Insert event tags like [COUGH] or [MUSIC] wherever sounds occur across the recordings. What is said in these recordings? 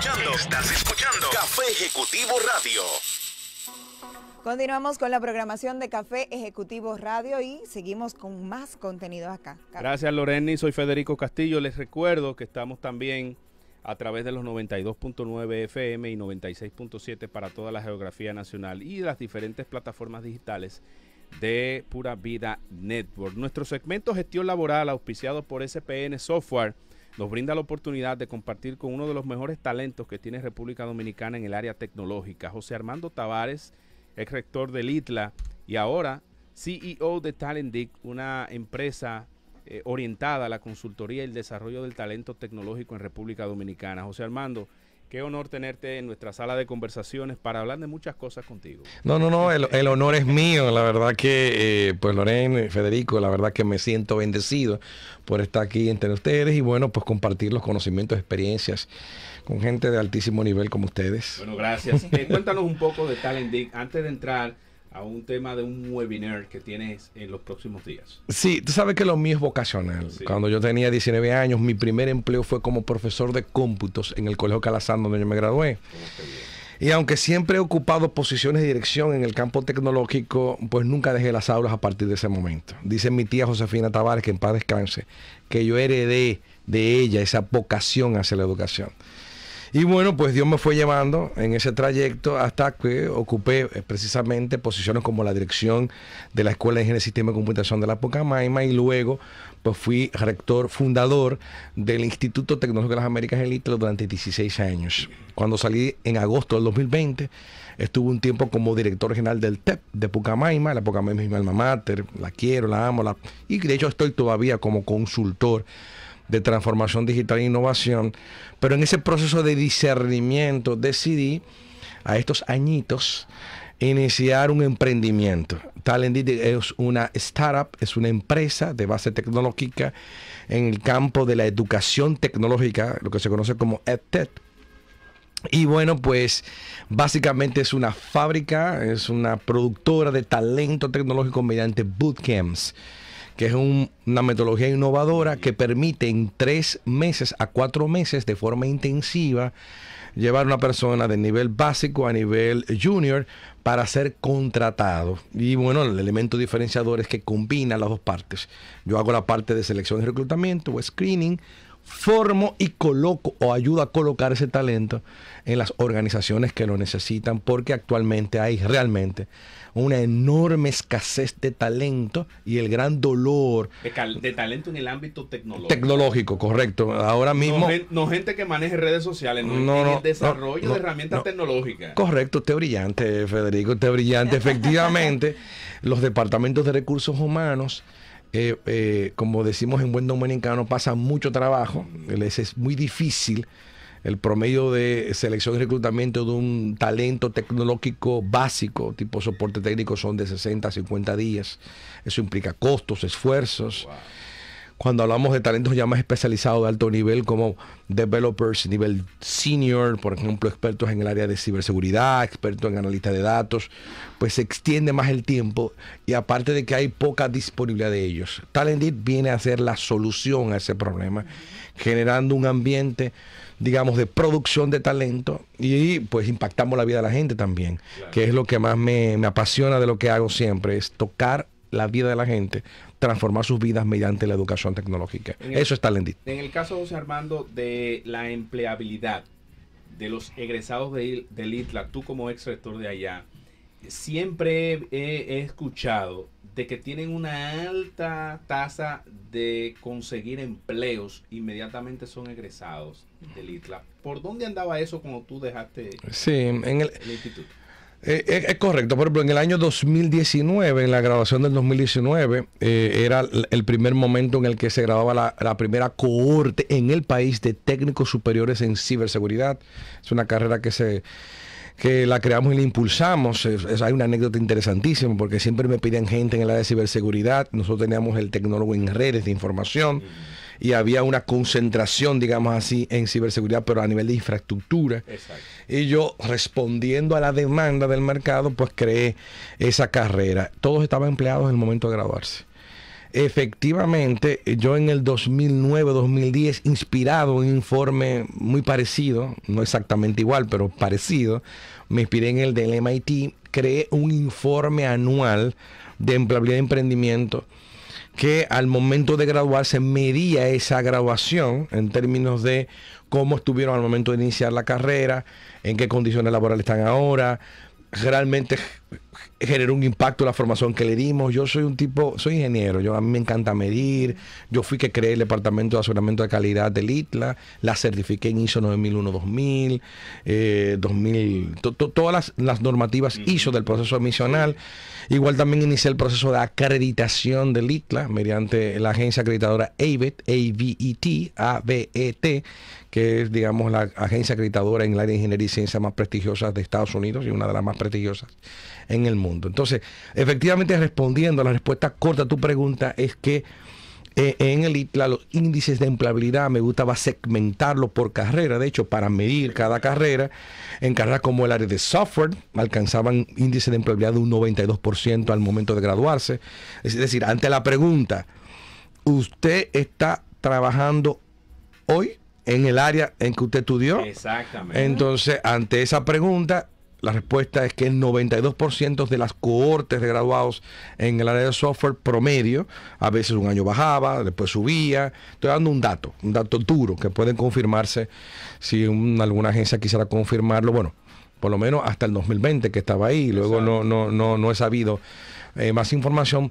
Estás escuchando. Café Ejecutivo Radio. Continuamos con la programación de Café Ejecutivo Radio y seguimos con más contenido acá. Gracias Loreni, soy Federico Castillo. Les recuerdo que estamos también a través de los 92.9 FM y 96.7 para toda la geografía nacional y las diferentes plataformas digitales de Pura Vida Network. Nuestro segmento Gestión Laboral auspiciado por SPN Software nos brinda la oportunidad de compartir con uno de los mejores talentos que tiene República Dominicana en el área tecnológica, José Armando Tavares, ex rector del ITLA y ahora CEO de Talendic, una empresa eh, orientada a la consultoría y el desarrollo del talento tecnológico en República Dominicana. José Armando, Qué honor tenerte en nuestra sala de conversaciones para hablar de muchas cosas contigo. No, no, no, el, honor es mío. La verdad que, eh, pues Loren, Federico, la verdad que me siento bendecido por estar aquí entre ustedes y bueno, pues compartir los conocimientos, experiencias con gente de altísimo nivel como ustedes. Bueno, gracias. Eh, cuéntanos un poco de Talent antes de entrar a un tema de un webinar que tienes en los próximos días. Sí, tú sabes que lo mío es vocacional. Cuando yo tenía 19 años, mi primer empleo fue como profesor de cómputos en el Colegio Calazán, donde yo me gradué. Oh, y aunque siempre he ocupado posiciones de dirección en el campo tecnológico, pues nunca dejé las aulas a partir de ese momento. Dice mi tía Josefina Tavares, que en paz descanse, que yo heredé de ella esa vocación hacia la educación. Y bueno, pues Dios me fue llevando en ese trayecto hasta que ocupé eh, precisamente posiciones como la dirección de la Escuela de Ingeniería Sistema de Computación de la Pocamaima y luego pues fui rector fundador del Instituto Tecnológico de las Américas en durante 16 años. Cuando salí en agosto del 2020, estuve un tiempo como director general del TEP de Pucamaima. La Pucamaima es mi alma mater, la quiero, la amo, y de hecho estoy todavía como consultor de transformación digital e innovación, pero en ese proceso de discernimiento decidí a estos añitos iniciar un emprendimiento. Talendit es una startup, es una empresa de base tecnológica en el campo de la educación tecnológica, lo que se conoce como EdTech. Y bueno, pues básicamente es una fábrica, es una productora de talento tecnológico mediante bootcamps que es una metodología innovadora que permite en tres meses a cuatro meses de forma intensiva llevar a una persona de nivel básico a nivel junior para ser contratado. Y bueno, el elemento diferenciador es que combina las dos partes. Yo hago la parte de selección y reclutamiento o screening formo y coloco o ayudo a colocar ese talento en las organizaciones que lo necesitan, porque actualmente hay realmente una enorme escasez de talento y el gran dolor. De, talento en el ámbito tecnológico. Tecnológico, correcto. Ahora mismo. No, gente que maneje redes sociales, no, no, desarrollo de herramientas tecnológicas. Correcto, usted brillante, Federico, usted brillante. [LAUGHS] Efectivamente, los departamentos de recursos humanos eh, eh, como decimos en buen dominicano, pasa mucho trabajo. Les es muy difícil el promedio de selección y reclutamiento de un talento tecnológico básico, tipo soporte técnico, son de 60 a 50 días. Eso implica costos, esfuerzos cuando hablamos de talentos ya más especializados de alto nivel como developers, nivel senior, por ejemplo, expertos en el área de ciberseguridad, expertos en analistas de datos, pues se extiende más el tiempo y aparte de que hay poca disponibilidad de ellos. Talented viene a ser la solución a ese problema, generando un ambiente digamos, de producción de talento y pues impactamos la vida de la gente también, que es lo que más me apasiona de lo que hago siempre, es tocar la vida de la gente transformar sus vidas mediante la educación tecnológica. Eso está es En el caso, José Armando, de la empleabilidad de los egresados de, del ITLA, tú como ex rector de allá, siempre he, escuchado de que tienen una alta tasa de conseguir empleos inmediatamente son egresados del ITLA. ¿Por dónde andaba eso cuando tú dejaste sí, en el instituto? Eh, eh, es, correcto. Por ejemplo, en el año 2019, en la grabación del 2019, eh, era el primer momento en el que se grababa la, primera cohorte en el país de técnicos superiores en ciberseguridad. Es una carrera que se la creamos y la impulsamos. hay una anécdota interesantísima porque siempre me piden gente en el área de ciberseguridad. Nosotros teníamos el tecnólogo en redes de información y había una concentración, digamos así, en ciberseguridad, pero a nivel de infraestructura. Y yo, respondiendo a la demanda del mercado, pues creé esa carrera. Todos estaban empleados en el momento de graduarse. Efectivamente, yo en el 2009-2010, inspirado en un informe muy parecido, no exactamente igual, pero parecido, me inspiré en el del MIT, creé un informe anual de empleabilidad de emprendimiento que al momento de graduarse medía esa graduación en términos de cómo estuvieron al momento de iniciar la carrera, en qué condiciones laborales están ahora, realmente generó un impacto la formación que le dimos. Yo soy un tipo, soy ingeniero, yo a mí me encanta medir. Yo fui que creé el departamento de aseguramiento de calidad del ITLA, la certifiqué en ISO 9001 2000, 2000, todas las, normativas ISO del proceso emisional. Igual también inicié el proceso de acreditación del ITLA mediante la agencia acreditadora AVET, A-V-E-T e que es, digamos, la agencia acreditadora en la área de ingeniería y ciencia más prestigiosas de Estados Unidos y una de las más prestigiosas en el mundo. Entonces, efectivamente, respondiendo a la respuesta corta a tu pregunta, es que eh, en el ITLA los índices de empleabilidad me gustaba segmentarlo por carrera, de hecho, para medir cada carrera. En carreras como el área de software alcanzaban índices de empleabilidad de un 92% al momento de graduarse. Es decir, ante la pregunta, ¿usted está trabajando hoy en el área en que usted estudió? Exactamente. Entonces, ante esa pregunta, la respuesta es que el 92% de las cohortes de graduados en el área de software promedio, a veces un año bajaba, después subía. Estoy dando un dato, un dato duro que pueden confirmarse si alguna agencia quisiera confirmarlo. Bueno, por lo menos hasta el 2020 que estaba ahí, luego no, no, no, no he sabido eh, más información.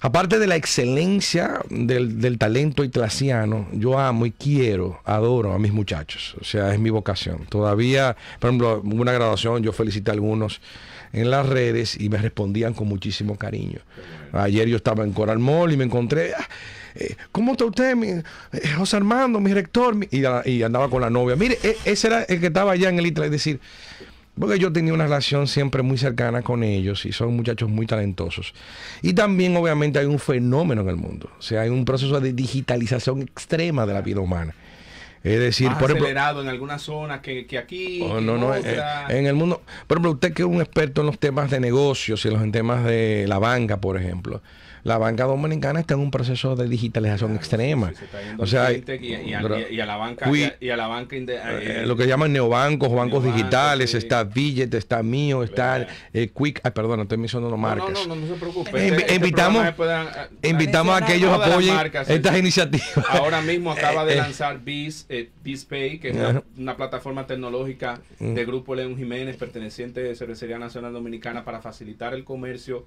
Aparte de la excelencia del, talento itlaciano, yo amo y quiero, adoro a mis muchachos. O sea, es mi vocación. Todavía, por ejemplo, una graduación, yo felicité a algunos en las redes y me respondían con muchísimo cariño. Ayer yo estaba en Coral Mall y me encontré, ah, eh, ¿cómo está usted, eh, José Armando, mi rector? y, andaba con la novia. Mire, e, ese era el que estaba allá en el ITLA. Es decir, porque yo tenía una relación siempre muy cercana con ellos y son muchachos muy talentosos. Y también obviamente hay un fenómeno en el mundo, o sea, hay un proceso de digitalización extrema de la vida humana. Es decir, por acelerado en algunas zonas que, aquí. Oh, no, eh, eh, en, el mundo. Por ejemplo, usted que es un experto en los temas de negocios y en los temas de la banca, por ejemplo la banca dominicana está en un proceso de digitalización extrema. o sea, y, a, la banca, y a, la banca eh, eh, lo que llaman neobancos, bancos digitales, está Billet, está Mío, está eh, Quick, ay, perdón, estoy mencionando marcas. No, no, no, se preocupe. Este, este invitamos, invitamos a que ellos apoyen estas iniciativas. Ahora mismo acaba de lanzar Biz, Bizpay, que es una, plataforma tecnológica mm. de Grupo León Jiménez, perteneciente de Cervecería Nacional Dominicana para facilitar el comercio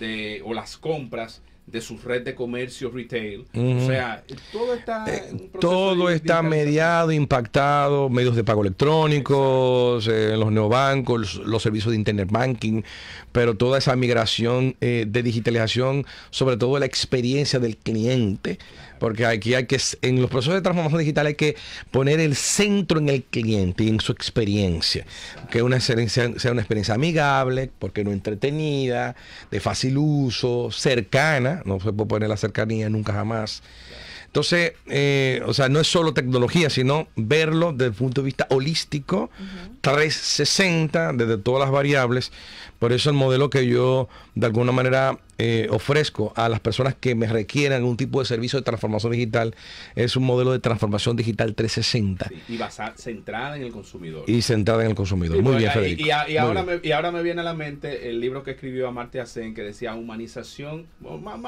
de o las compras de su red de comercio retail. O sea, todo está, eh, todo está mediado, impactado, medios de pago electrónicos, eh, los neobancos, los, los, servicios de Internet Banking, pero toda esa migración eh, de digitalización, sobre todo la experiencia del cliente porque aquí hay que, en los procesos de transformación digital hay que poner el centro en el cliente y en su experiencia. Que una experiencia, sea una experiencia amigable, porque no entretenida, de fácil uso, cercana. No se puede poner la cercanía nunca jamás. Entonces, eh, o sea, no es solo tecnología, sino verlo desde el punto de vista holístico, 360, desde todas las variables. Por eso el modelo que yo de alguna manera eh, ofrezco a las personas que me requieran un tipo de servicio de transformación digital es un modelo de transformación digital 360. y basada, centrada en el consumidor. Y centrada en el consumidor. Muy pues, bien, Federico. Y, ahora Me, viene a la mente el libro que escribió Amartya Sen que decía humanización, más,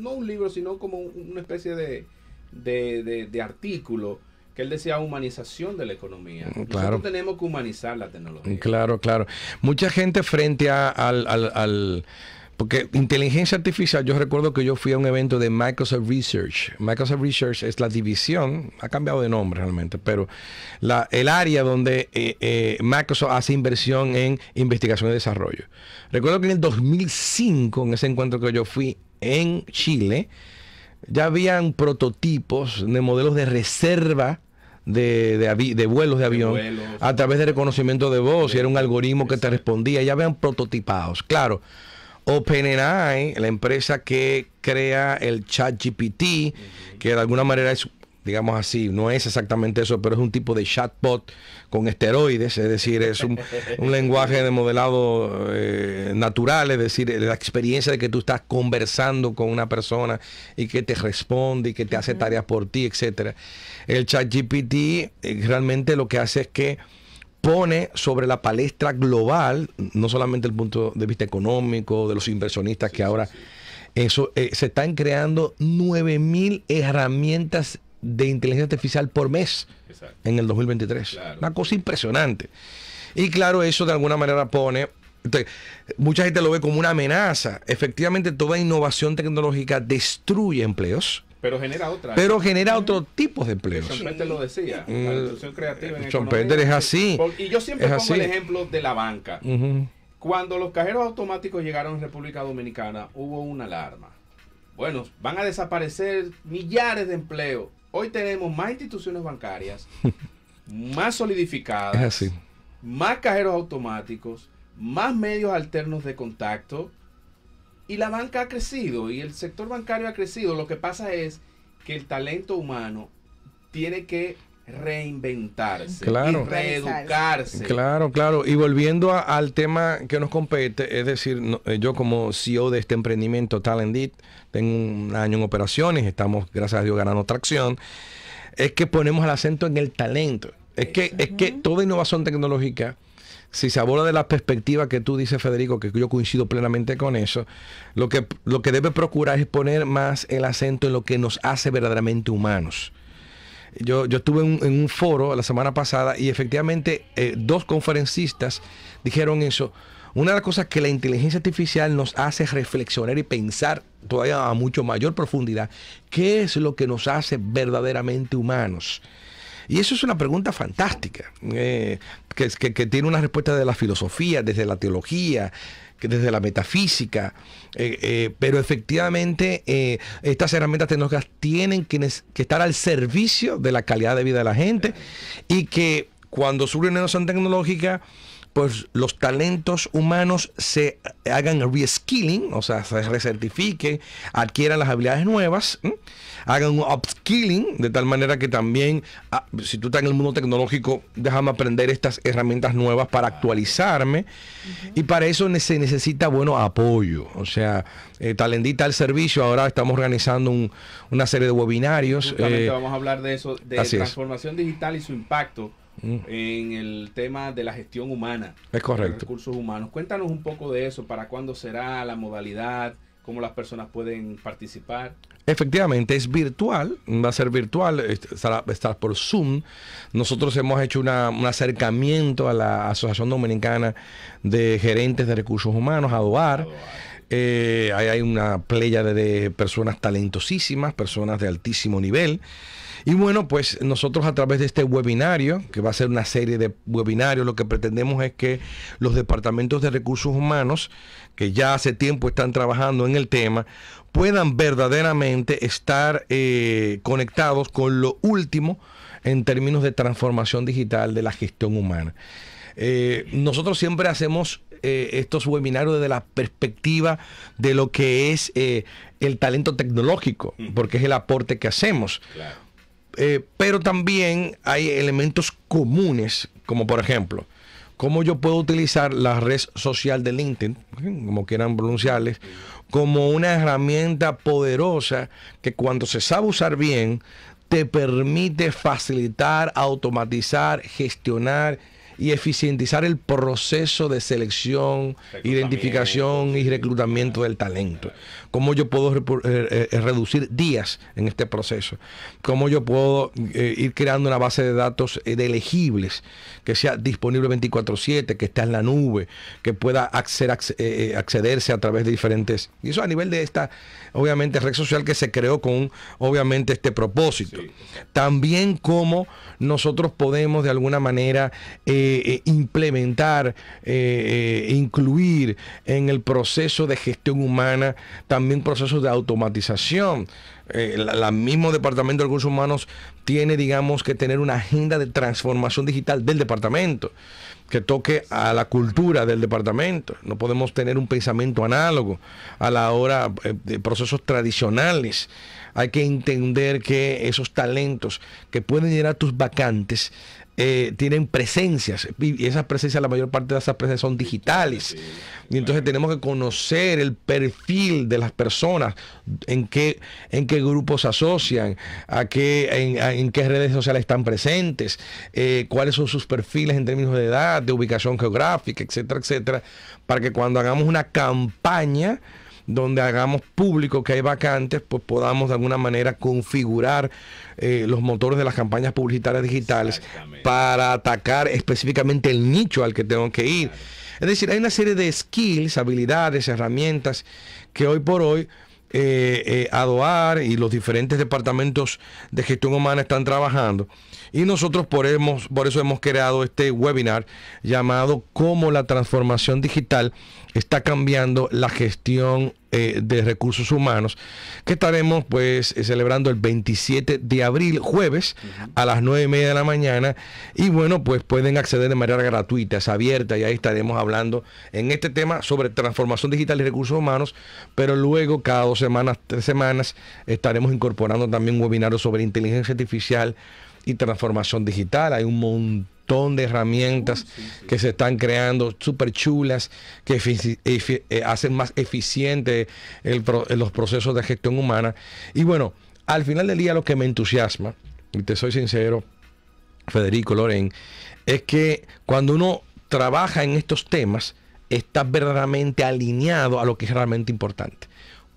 no un libro, sino como una especie de, de, artículo que él decía humanización de la economía. Mm, claro. tenemos que humanizar la tecnología. Claro, claro. Mucha gente frente al porque inteligencia artificial, yo recuerdo que yo fui a un evento de Microsoft Research. Microsoft Research es la división, ha cambiado de nombre realmente, pero el área donde eh, eh, Microsoft hace inversión en investigación y desarrollo. Recuerdo que en el 2005, en ese encuentro que yo fui en Chile, ya habían prototipos de modelos de reserva de, vuelos de avión a través de reconocimiento de voz y era un algoritmo que te respondía. Ya habían prototipados. Claro OpenAI, la empresa que crea el ChatGPT, que de alguna manera es, digamos así, no es exactamente eso, pero es un tipo de chatbot con esteroides, es decir, es un, lenguaje de modelado eh, natural, es decir, la experiencia de que tú estás conversando con una persona y que te responde y que te hace tareas por ti, etcétera. El ChatGPT eh, realmente lo que hace es que pone sobre la palestra global, no solamente el punto de vista económico, de los inversionistas que ahora eso, eh, se están creando 9.000 herramientas de inteligencia artificial por mes en el 2023. Una cosa impresionante. Y claro, eso de alguna manera pone... mucha gente lo ve como una amenaza. Efectivamente, toda innovación tecnológica destruye empleos pero genera otra. Pero genera otro tipo de empleos. lo decía. La mm. es así. Y yo siempre pongo el ejemplo de la banca. Cuando los cajeros automáticos llegaron a República Dominicana, hubo una alarma. Bueno, van a desaparecer millares de empleos. Hoy tenemos más instituciones bancarias, [LAUGHS] más solidificadas, más cajeros automáticos, más medios alternos de contacto y la banca ha crecido y el sector bancario ha crecido. Lo que pasa es que el talento humano tiene que reinventarse, claro. y reeducarse. Claro, claro. Y volviendo al tema que nos compete, es decir, eh, yo como CEO de este emprendimiento Talendit, tengo un año en operaciones, estamos, gracias a Dios, ganando tracción, es que ponemos el acento en el talento. Es que, es que toda innovación tecnológica si se aborda de la perspectiva que tú dices, Federico, que yo coincido plenamente con eso, lo que, lo que debe procurar es poner más el acento en lo que nos hace verdaderamente humanos. Yo, estuve en, un foro la semana pasada y efectivamente eh, dos conferencistas dijeron eso. Una de las cosas que la inteligencia artificial nos hace reflexionar y pensar todavía a mucho mayor profundidad, ¿qué es lo que nos hace verdaderamente humanos? Y eso es una pregunta fantástica, eh, que, tiene una respuesta de la filosofía, desde la teología, desde la metafísica, eh, eh, pero efectivamente estas herramientas tecnológicas tienen que, estar al servicio de la calidad de vida de la gente y que cuando surge una noción tecnológica, pues los talentos humanos se hagan reskilling, o sea, se recertifiquen, adquieran las habilidades nuevas, hagan un Killing de tal manera que también, ah, si tú estás en el mundo tecnológico, déjame aprender estas herramientas nuevas para actualizarme. Y para eso se necesita, bueno, apoyo. O sea, talentita eh, Talendita al servicio, ahora estamos organizando una serie de webinarios. Eh, vamos a hablar de eso, de transformación digital y su impacto mm. en el tema de la gestión humana. Es correcto. De recursos humanos. Cuéntanos un poco de eso, para cuándo será la modalidad, cómo las personas pueden participar. Efectivamente, es virtual, va a ser virtual, estará, por Zoom. Nosotros hemos hecho un acercamiento a la Asociación Dominicana de Gerentes de Recursos Humanos, ADOAR. Eh, ahí hay una playa de personas talentosísimas, personas de altísimo nivel. Y bueno, pues nosotros a través de este webinario, que va a ser una serie de webinarios, lo que pretendemos es que los departamentos de recursos humanos, que ya hace tiempo están trabajando en el tema, puedan verdaderamente estar eh, conectados con lo último en términos de transformación digital de la gestión humana. Eh, nosotros siempre hacemos eh, estos webinarios desde la perspectiva de lo que es el talento tecnológico, porque es el aporte que hacemos. Claro. Eh, pero también hay elementos comunes, como por ejemplo, cómo yo puedo utilizar la red social de LinkedIn, como quieran pronunciarles, como una herramienta poderosa que cuando se sabe usar bien, te permite facilitar, automatizar, gestionar y eficientizar el proceso de selección, identificación y reclutamiento del talento. Cómo yo puedo eh, eh, reducir días en este proceso. Cómo yo puedo eh, ir creando una base de datos de elegibles que sea disponible 24/7, que esté en la nube, que pueda accederse a través de diferentes... Y eso a nivel de esta obviamente red social que se creó con obviamente este propósito. También cómo nosotros podemos de alguna manera eh, eh, implementar, eh, incluir en el proceso de gestión humana también procesos de automatización. El mismo Departamento de Recursos Humanos tiene, digamos, que tener una agenda de transformación digital del departamento que toque a la cultura del departamento. No podemos tener un pensamiento análogo a la hora eh, de procesos tradicionales. Hay que entender que esos talentos que pueden llenar tus vacantes eh, tienen presencias y esas presencias, la mayor parte de esas presencias son digitales. y entonces tenemos que conocer el perfil de las personas, en qué, en qué grupos se asocian, a qué, en, qué redes sociales están presentes, eh, cuáles son sus perfiles en términos de edad, de ubicación geográfica, etcétera, etcétera, para que cuando hagamos una campaña, donde hagamos público que hay vacantes, pues podamos de alguna manera configurar eh, los motores de las campañas publicitarias digitales para atacar específicamente el nicho al que tengo que ir. Es decir, hay una serie de skills, habilidades, herramientas que hoy por hoy eh, eh ADOAR y los diferentes departamentos de gestión humana están trabajando. Y nosotros por, por eso hemos creado este webinar llamado Cómo la transformación digital está cambiando la gestión eh, de Recursos Humanos, que estaremos pues eh, celebrando el 27 de abril, jueves, a las 9 y media de la mañana. Y bueno, pues pueden acceder de manera gratuita, es abierta, y ahí estaremos hablando en este tema sobre transformación digital y recursos humanos, pero luego cada dos semanas, tres semanas, estaremos incorporando también un webinario sobre inteligencia artificial y transformación digital. Hay un montón de herramientas que se están creando, súper chulas, que eh, hacen más eficiente eh, los procesos de gestión humana. Y bueno, al final del día lo que me entusiasma, y te soy sincero, Federico Loren, es que cuando uno trabaja en estos temas, está verdaderamente alineado a lo que es realmente importante.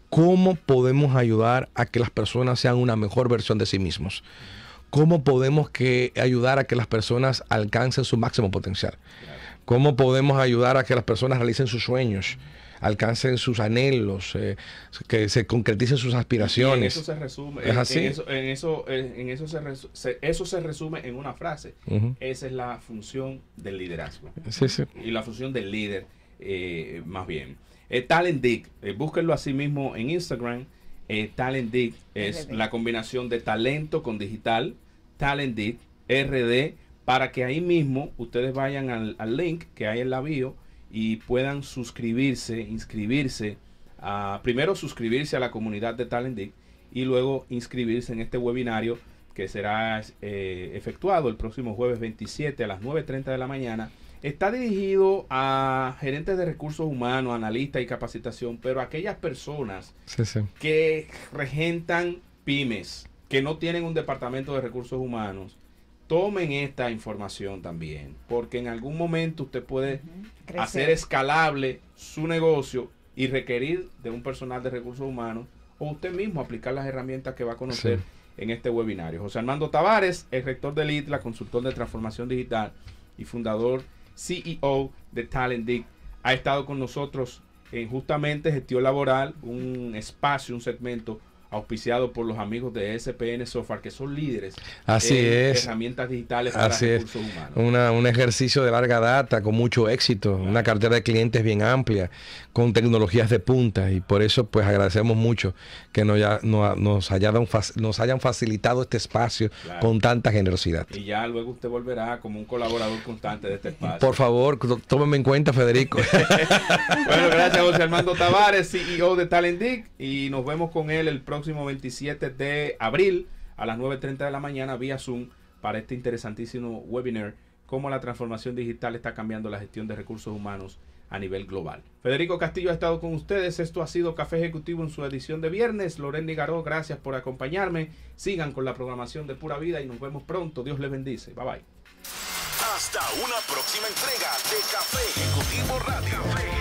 ¿Cómo podemos ayudar a que las personas sean una mejor versión de sí mismos? ¿Cómo podemos que ayudar a que las personas alcancen su máximo potencial? ¿Cómo podemos ayudar a que las personas realicen sus sueños? alcancen sus anhelos, eh, que se concreticen sus aspiraciones. eso se resume. ¿Es en, así? En eso, en eso, se, resume, en una frase. Esa es la función del liderazgo. Sí, sí. Y la función del líder, eh, más bien. Eh, Talent Dick, búsquenlo a mismo en Instagram eh, Talent es la combinación de talento con digital, Talent RD, para que ahí mismo ustedes vayan al, link que hay en la bio y puedan suscribirse, inscribirse, a, primero suscribirse a la comunidad de Talent y luego inscribirse en este webinario que será eh, efectuado el próximo jueves 27 a las 9.30 de la mañana Está dirigido a gerentes de recursos humanos, analistas y capacitación, pero aquellas personas que regentan pymes, que no tienen un departamento de recursos humanos, tomen esta información también, porque en algún momento usted puede hacer escalable su negocio y requerir de un personal de recursos humanos o usted mismo aplicar las herramientas que va a conocer en este webinario. José Armando Tavares, el rector del ITLA, consultor de transformación digital y fundador CEO de Talent Ha estado con nosotros en eh, justamente gestión laboral, un espacio, un segmento auspiciado por los amigos de SPN Software, que son líderes Así en herramientas digitales para Así recursos es. humanos. un ejercicio de larga data con mucho éxito, una cartera de clientes bien amplia, con tecnologías de punta, y por eso pues agradecemos mucho que nos, ya, nos, haya nos hayan facilitado este espacio con tanta generosidad. Y ya luego usted volverá como un colaborador constante de este espacio. Por favor, tómeme en cuenta, Federico. [LAUGHS] bueno, gracias José Armando Tavares, CEO de Talendic, y nos vemos con él el próximo próximo 27 de abril a las 9.30 de la mañana vía Zoom para este interesantísimo webinar, cómo la transformación digital está cambiando la gestión de recursos humanos a nivel global. Federico Castillo ha estado con ustedes. Esto ha sido Café Ejecutivo en su edición de viernes. Loren Garó, gracias por acompañarme. Sigan con la programación de Pura Vida y nos vemos pronto. Dios les bendice. Bye bye. Hasta una próxima entrega de Café Ejecutivo Radio.